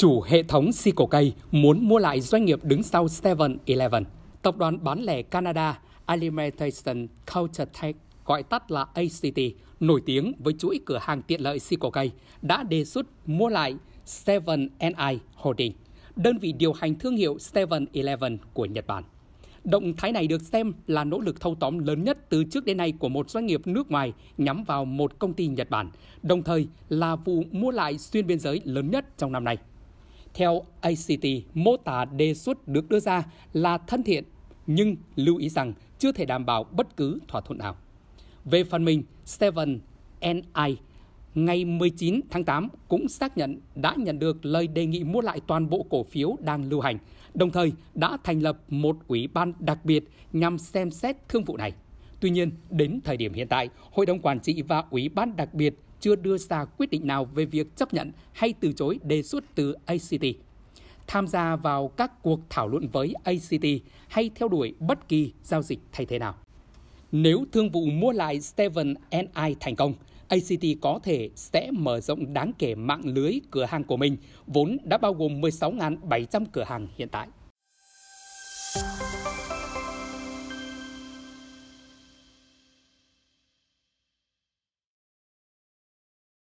Chủ hệ thống si cổ muốn mua lại doanh nghiệp đứng sau 7-Eleven. Tập đoàn bán lẻ Canada Alimentation Countertech gọi tắt là ACT, nổi tiếng với chuỗi cửa hàng tiện lợi si cổ đã đề xuất mua lại 7NI Holding, đơn vị điều hành thương hiệu 7-Eleven của Nhật Bản. Động thái này được xem là nỗ lực thâu tóm lớn nhất từ trước đến nay của một doanh nghiệp nước ngoài nhắm vào một công ty Nhật Bản, đồng thời là vụ mua lại xuyên biên giới lớn nhất trong năm nay theo ACT, mô tả đề xuất được đưa ra là thân thiện, nhưng lưu ý rằng chưa thể đảm bảo bất cứ thỏa thuận nào. Về phần mình, Seven NI ngày 19 tháng 8 cũng xác nhận đã nhận được lời đề nghị mua lại toàn bộ cổ phiếu đang lưu hành, đồng thời đã thành lập một ủy ban đặc biệt nhằm xem xét thương vụ này. Tuy nhiên, đến thời điểm hiện tại, Hội đồng Quản trị và Ủy ban đặc biệt chưa đưa ra quyết định nào về việc chấp nhận hay từ chối đề xuất từ ACT. Tham gia vào các cuộc thảo luận với ACT hay theo đuổi bất kỳ giao dịch thay thế nào. Nếu thương vụ mua lại Steven NI thành công, ACT có thể sẽ mở rộng đáng kể mạng lưới cửa hàng của mình, vốn đã bao gồm 16.700 cửa hàng hiện tại.